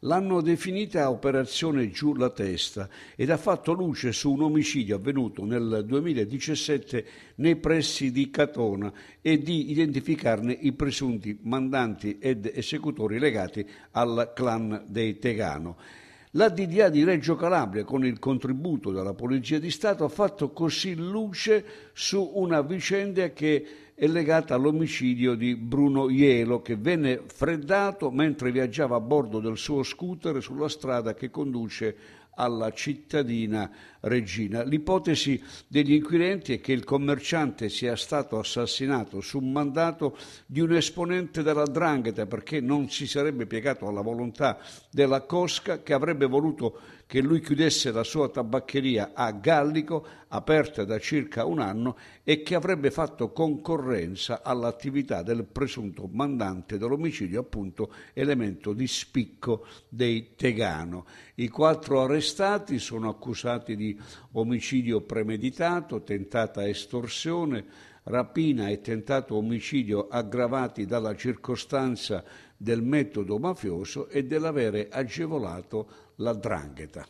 l'hanno definita operazione giù la testa ed ha fatto luce su un omicidio avvenuto nel 2017 nei pressi di Catona e di identificarne i presunti mandanti ed esecutori legati al clan dei Tegano. La DDA di Reggio Calabria, con il contributo della Polizia di Stato, ha fatto così luce su una vicenda che è legata all'omicidio di Bruno Ielo che venne freddato mentre viaggiava a bordo del suo scooter sulla strada che conduce alla cittadina regina. L'ipotesi degli inquirenti è che il commerciante sia stato assassinato su mandato di un esponente della Drangheta perché non si sarebbe piegato alla volontà della Cosca che avrebbe voluto che lui chiudesse la sua tabaccheria a Gallico, aperta da circa un anno, e che avrebbe fatto concorrenza all'attività del presunto mandante dell'omicidio, appunto elemento di spicco dei Tegano. I quattro arrestati sono accusati di omicidio premeditato, tentata estorsione, rapina e tentato omicidio aggravati dalla circostanza del metodo mafioso e dell'avere agevolato la drangheta.